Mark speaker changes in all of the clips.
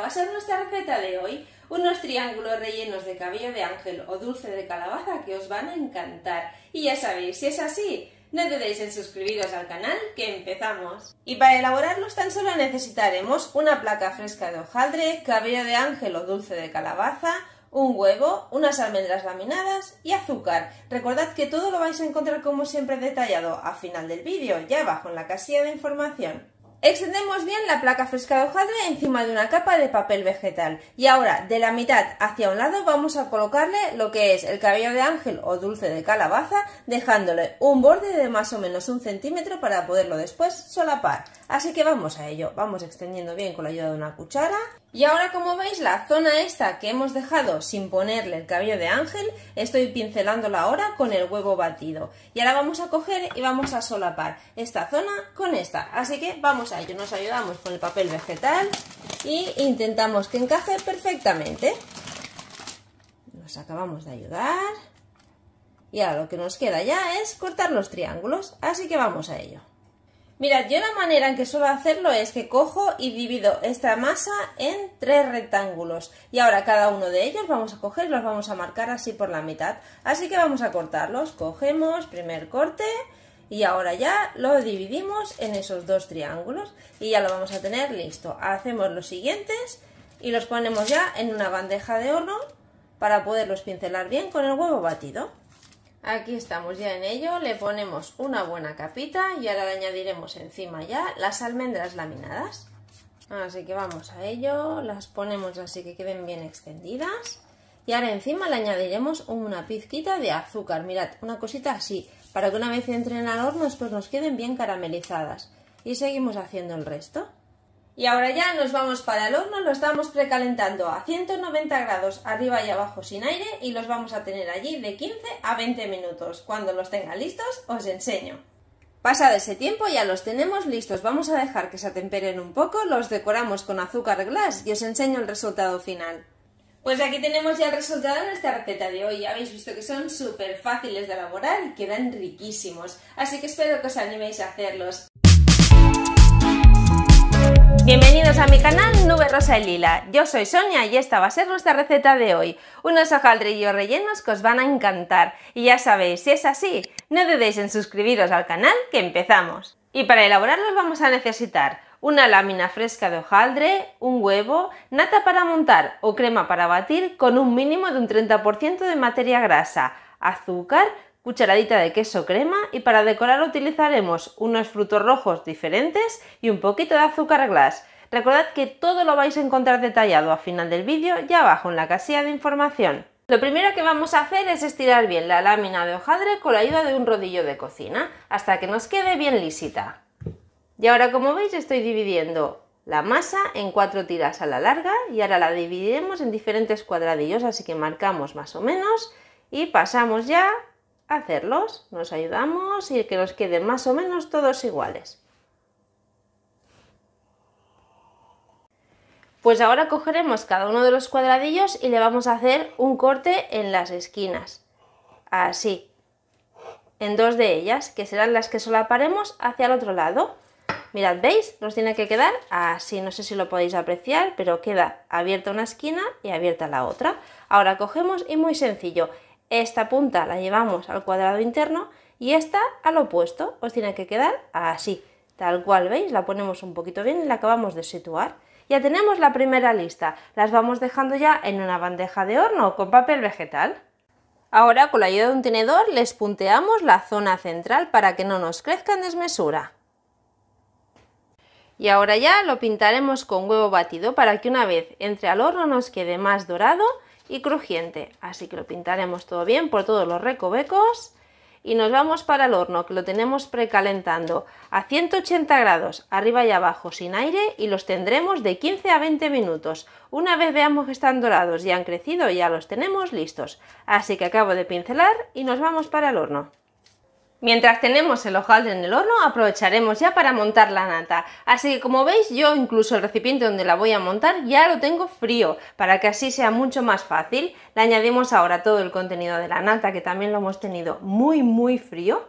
Speaker 1: va a ser nuestra receta de hoy, unos triángulos rellenos de cabello de ángel o dulce de calabaza que os van a encantar. Y ya sabéis, si es así, no dudéis en suscribiros al canal, que empezamos. Y para elaborarlos tan solo necesitaremos una placa fresca de hojaldre, cabello de ángel o dulce de calabaza, un huevo, unas almendras laminadas y azúcar. Recordad que todo lo vais a encontrar como siempre detallado a final del vídeo, ya abajo en la casilla de información. Extendemos bien la placa fresca de hojaldre encima de una capa de papel vegetal y ahora de la mitad hacia un lado vamos a colocarle lo que es el cabello de ángel o dulce de calabaza dejándole un borde de más o menos un centímetro para poderlo después solapar. Así que vamos a ello, vamos extendiendo bien con la ayuda de una cuchara. Y ahora como veis la zona esta que hemos dejado sin ponerle el cabello de ángel, estoy pincelándola ahora con el huevo batido. Y ahora vamos a coger y vamos a solapar esta zona con esta. Así que vamos a ello, nos ayudamos con el papel vegetal y intentamos que encaje perfectamente. Nos acabamos de ayudar. Y ahora lo que nos queda ya es cortar los triángulos, así que vamos a ello. Mirad, yo la manera en que suelo hacerlo es que cojo y divido esta masa en tres rectángulos y ahora cada uno de ellos vamos a coger y los vamos a marcar así por la mitad. Así que vamos a cortarlos, cogemos primer corte y ahora ya lo dividimos en esos dos triángulos y ya lo vamos a tener listo. Hacemos los siguientes y los ponemos ya en una bandeja de horno para poderlos pincelar bien con el huevo batido. Aquí estamos ya en ello, le ponemos una buena capita y ahora le añadiremos encima ya las almendras laminadas. Así que vamos a ello, las ponemos así que queden bien extendidas. Y ahora encima le añadiremos una pizquita de azúcar, mirad, una cosita así, para que una vez entren al horno después nos queden bien caramelizadas. Y seguimos haciendo el resto. Y ahora ya nos vamos para el horno, lo estamos precalentando a 190 grados arriba y abajo sin aire y los vamos a tener allí de 15 a 20 minutos. Cuando los tenga listos os enseño. Pasado ese tiempo ya los tenemos listos, vamos a dejar que se atemperen un poco, los decoramos con azúcar glass y os enseño el resultado final. Pues aquí tenemos ya el resultado de nuestra receta de hoy. habéis visto que son súper fáciles de elaborar y quedan riquísimos. Así que espero que os animéis a hacerlos. Bienvenidos a mi canal Nube Rosa y Lila, yo soy Sonia y esta va a ser nuestra receta de hoy, unos hojaldrillos rellenos que os van a encantar y ya sabéis, si es así, no dudéis en suscribiros al canal que empezamos. Y para elaborarlos vamos a necesitar una lámina fresca de hojaldre, un huevo, nata para montar o crema para batir con un mínimo de un 30% de materia grasa, azúcar, cucharadita de queso crema y para decorar utilizaremos unos frutos rojos diferentes y un poquito de azúcar glass. Recordad que todo lo vais a encontrar detallado al final del vídeo ya abajo en la casilla de información. Lo primero que vamos a hacer es estirar bien la lámina de hojaldre con la ayuda de un rodillo de cocina hasta que nos quede bien lisita. Y ahora como veis estoy dividiendo la masa en cuatro tiras a la larga y ahora la dividiremos en diferentes cuadradillos así que marcamos más o menos y pasamos ya hacerlos, nos ayudamos y que nos queden más o menos todos iguales. Pues ahora cogeremos cada uno de los cuadradillos y le vamos a hacer un corte en las esquinas, así, en dos de ellas, que serán las que solaparemos hacia el otro lado. Mirad, ¿veis? Nos tiene que quedar así, no sé si lo podéis apreciar, pero queda abierta una esquina y abierta la otra. Ahora cogemos y muy sencillo, esta punta la llevamos al cuadrado interno y esta al opuesto. Os tiene que quedar así, tal cual veis, la ponemos un poquito bien y la acabamos de situar. Ya tenemos la primera lista, las vamos dejando ya en una bandeja de horno con papel vegetal. Ahora con la ayuda de un tenedor les punteamos la zona central para que no nos crezca en desmesura. Y ahora ya lo pintaremos con huevo batido para que una vez entre al horno nos quede más dorado y crujiente. Así que lo pintaremos todo bien por todos los recovecos y nos vamos para el horno que lo tenemos precalentando a 180 grados arriba y abajo sin aire y los tendremos de 15 a 20 minutos. Una vez veamos que están dorados y han crecido ya los tenemos listos. Así que acabo de pincelar y nos vamos para el horno. Mientras tenemos el hojaldre en el horno, aprovecharemos ya para montar la nata. Así que como veis, yo incluso el recipiente donde la voy a montar ya lo tengo frío, para que así sea mucho más fácil. Le añadimos ahora todo el contenido de la nata, que también lo hemos tenido muy muy frío.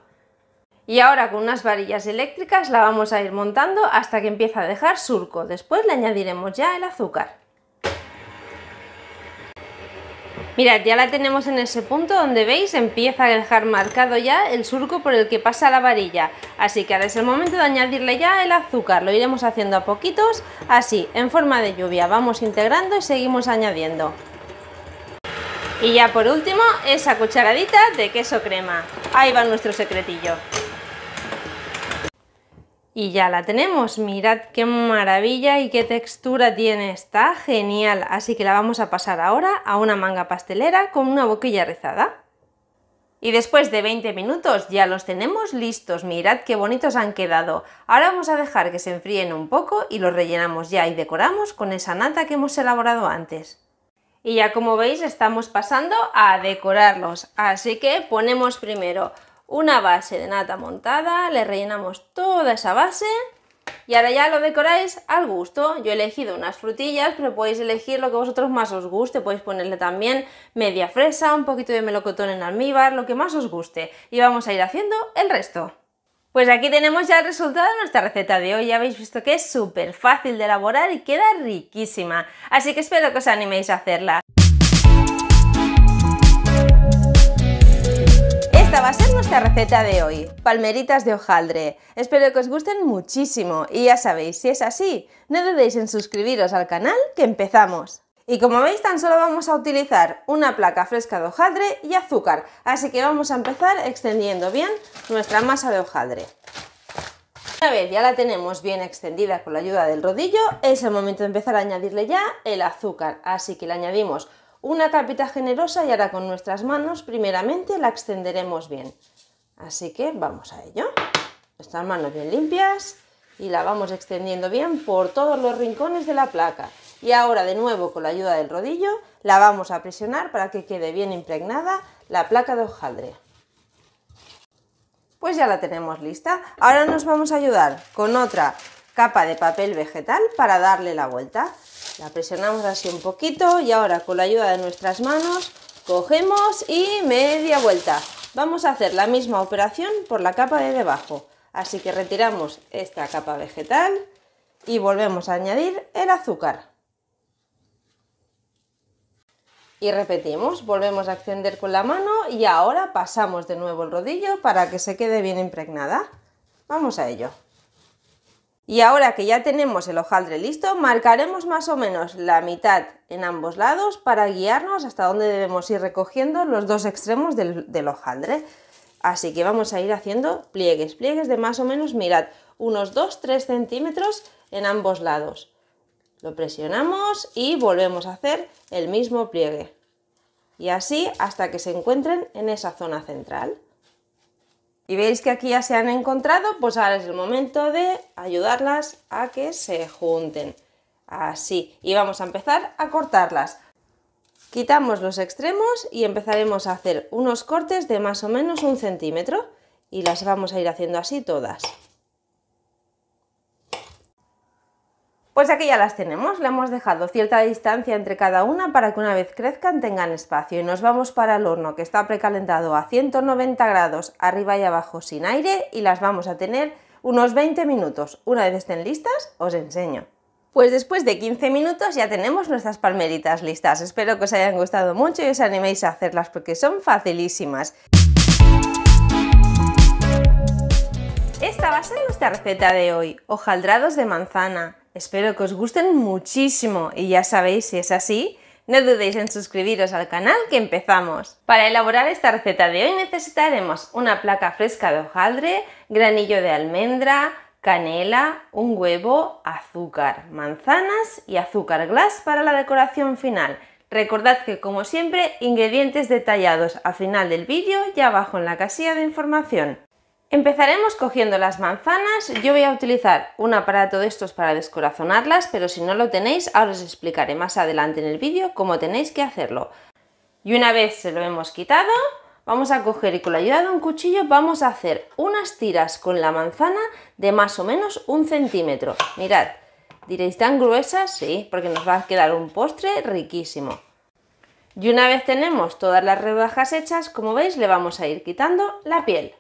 Speaker 1: Y ahora con unas varillas eléctricas la vamos a ir montando hasta que empiece a dejar surco. Después le añadiremos ya el azúcar. Mirad, ya la tenemos en ese punto donde veis empieza a dejar marcado ya el surco por el que pasa la varilla. Así que ahora es el momento de añadirle ya el azúcar. Lo iremos haciendo a poquitos, así, en forma de lluvia. Vamos integrando y seguimos añadiendo. Y ya por último, esa cucharadita de queso crema. Ahí va nuestro secretillo. Y ya la tenemos, mirad qué maravilla y qué textura tiene, está genial. Así que la vamos a pasar ahora a una manga pastelera con una boquilla rezada. Y después de 20 minutos ya los tenemos listos, mirad qué bonitos han quedado. Ahora vamos a dejar que se enfríen un poco y los rellenamos ya y decoramos con esa nata que hemos elaborado antes. Y ya como veis estamos pasando a decorarlos, así que ponemos primero una base de nata montada, le rellenamos toda esa base y ahora ya lo decoráis al gusto. Yo he elegido unas frutillas, pero podéis elegir lo que vosotros más os guste. Podéis ponerle también media fresa, un poquito de melocotón en almíbar, lo que más os guste. Y vamos a ir haciendo el resto. Pues aquí tenemos ya el resultado de nuestra receta de hoy. Ya habéis visto que es súper fácil de elaborar y queda riquísima. Así que espero que os animéis a hacerla. nuestra receta de hoy, palmeritas de hojaldre. Espero que os gusten muchísimo y ya sabéis, si es así, no dudéis en suscribiros al canal que empezamos. Y como veis tan solo vamos a utilizar una placa fresca de hojaldre y azúcar, así que vamos a empezar extendiendo bien nuestra masa de hojaldre. Una vez ya la tenemos bien extendida con la ayuda del rodillo, es el momento de empezar a añadirle ya el azúcar, así que le añadimos una capita generosa y ahora con nuestras manos primeramente la extenderemos bien. Así que vamos a ello. Nuestras manos bien limpias y la vamos extendiendo bien por todos los rincones de la placa. Y ahora de nuevo con la ayuda del rodillo la vamos a presionar para que quede bien impregnada la placa de hojaldre. Pues ya la tenemos lista. Ahora nos vamos a ayudar con otra capa de papel vegetal para darle la vuelta. La presionamos así un poquito y ahora con la ayuda de nuestras manos cogemos y media vuelta. Vamos a hacer la misma operación por la capa de debajo. Así que retiramos esta capa vegetal y volvemos a añadir el azúcar. Y repetimos, volvemos a extender con la mano y ahora pasamos de nuevo el rodillo para que se quede bien impregnada. Vamos a ello. Y ahora que ya tenemos el hojaldre listo, marcaremos más o menos la mitad en ambos lados para guiarnos hasta donde debemos ir recogiendo los dos extremos del, del hojaldre. Así que vamos a ir haciendo pliegues, pliegues de más o menos, mirad, unos 2-3 centímetros en ambos lados. Lo presionamos y volvemos a hacer el mismo pliegue. Y así hasta que se encuentren en esa zona central y veis que aquí ya se han encontrado, pues ahora es el momento de ayudarlas a que se junten. Así. Y vamos a empezar a cortarlas. Quitamos los extremos y empezaremos a hacer unos cortes de más o menos un centímetro. Y las vamos a ir haciendo así todas. Pues aquí ya las tenemos, le hemos dejado cierta distancia entre cada una para que una vez crezcan tengan espacio y nos vamos para el horno que está precalentado a 190 grados arriba y abajo sin aire y las vamos a tener unos 20 minutos. Una vez estén listas os enseño. Pues después de 15 minutos ya tenemos nuestras palmeritas listas. Espero que os hayan gustado mucho y os animéis a hacerlas porque son facilísimas. Esta va a ser nuestra receta de hoy, hojaldrados de manzana. Espero que os gusten muchísimo y ya sabéis si es así, no dudéis en suscribiros al canal que empezamos. Para elaborar esta receta de hoy necesitaremos una placa fresca de hojaldre, granillo de almendra, canela, un huevo, azúcar, manzanas y azúcar glass para la decoración final. Recordad que como siempre, ingredientes detallados al final del vídeo y abajo en la casilla de información. Empezaremos cogiendo las manzanas, yo voy a utilizar un aparato de estos para descorazonarlas, pero si no lo tenéis ahora os explicaré más adelante en el vídeo cómo tenéis que hacerlo. Y una vez se lo hemos quitado, vamos a coger y con la ayuda de un cuchillo vamos a hacer unas tiras con la manzana de más o menos un centímetro. Mirad, diréis tan gruesas, sí, porque nos va a quedar un postre riquísimo. Y una vez tenemos todas las rodajas hechas, como veis le vamos a ir quitando la piel.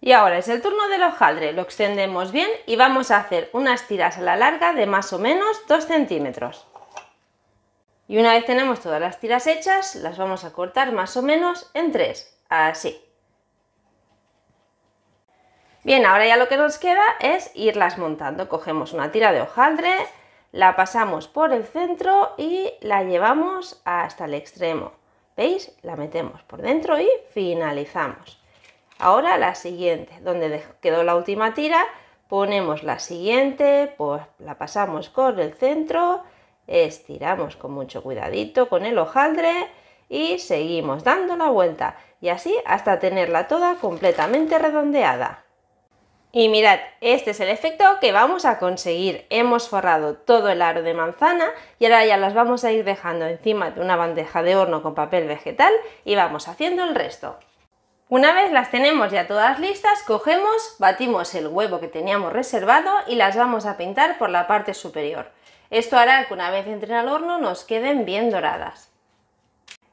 Speaker 1: Y ahora es el turno del hojaldre, lo extendemos bien y vamos a hacer unas tiras a la larga de más o menos 2 centímetros. Y una vez tenemos todas las tiras hechas, las vamos a cortar más o menos en tres, así. Bien, ahora ya lo que nos queda es irlas montando. Cogemos una tira de hojaldre, la pasamos por el centro y la llevamos hasta el extremo. ¿Veis? La metemos por dentro y finalizamos. Ahora la siguiente, donde quedó la última tira, ponemos la siguiente, pues la pasamos con el centro, estiramos con mucho cuidadito con el hojaldre y seguimos dando la vuelta y así hasta tenerla toda completamente redondeada. Y mirad, este es el efecto que vamos a conseguir. Hemos forrado todo el aro de manzana y ahora ya las vamos a ir dejando encima de una bandeja de horno con papel vegetal y vamos haciendo el resto. Una vez las tenemos ya todas listas, cogemos, batimos el huevo que teníamos reservado y las vamos a pintar por la parte superior. Esto hará que una vez entren al horno nos queden bien doradas.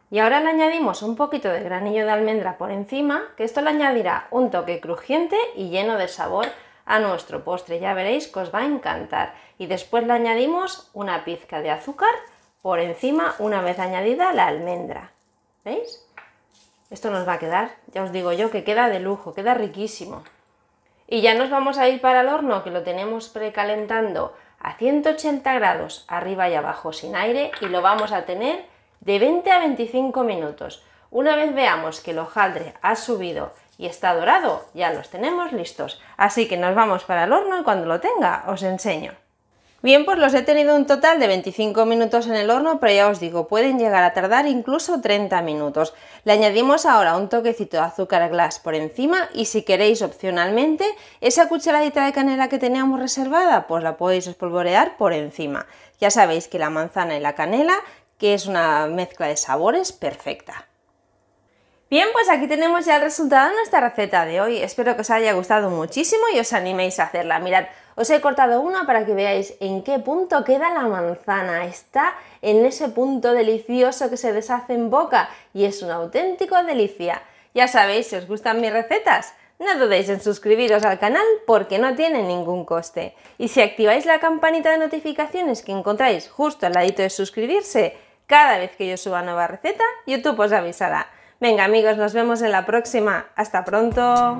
Speaker 1: Y ahora le añadimos un poquito de granillo de almendra por encima, que esto le añadirá un toque crujiente y lleno de sabor a nuestro postre. Ya veréis que os va a encantar. Y después le añadimos una pizca de azúcar por encima una vez añadida la almendra. ¿Veis? Esto nos va a quedar, ya os digo yo, que queda de lujo, queda riquísimo. Y ya nos vamos a ir para el horno, que lo tenemos precalentando a 180 grados arriba y abajo sin aire y lo vamos a tener de 20 a 25 minutos. Una vez veamos que el hojaldre ha subido y está dorado, ya los tenemos listos. Así que nos vamos para el horno y cuando lo tenga os enseño. Bien, pues los he tenido un total de 25 minutos en el horno, pero ya os digo, pueden llegar a tardar incluso 30 minutos. Le añadimos ahora un toquecito de azúcar glass por encima y si queréis opcionalmente, esa cucharadita de canela que teníamos reservada, pues la podéis espolvorear por encima. Ya sabéis que la manzana y la canela, que es una mezcla de sabores perfecta. Bien, pues aquí tenemos ya el resultado de nuestra receta de hoy. Espero que os haya gustado muchísimo y os animéis a hacerla. Mirad, os he cortado una para que veáis en qué punto queda la manzana. Está en ese punto delicioso que se deshace en boca y es una auténtica delicia. Ya sabéis, si os gustan mis recetas, no dudéis en suscribiros al canal porque no tiene ningún coste. Y si activáis la campanita de notificaciones que encontráis justo al ladito de suscribirse, cada vez que yo suba nueva receta, YouTube os avisará. Venga amigos, nos vemos en la próxima. Hasta pronto.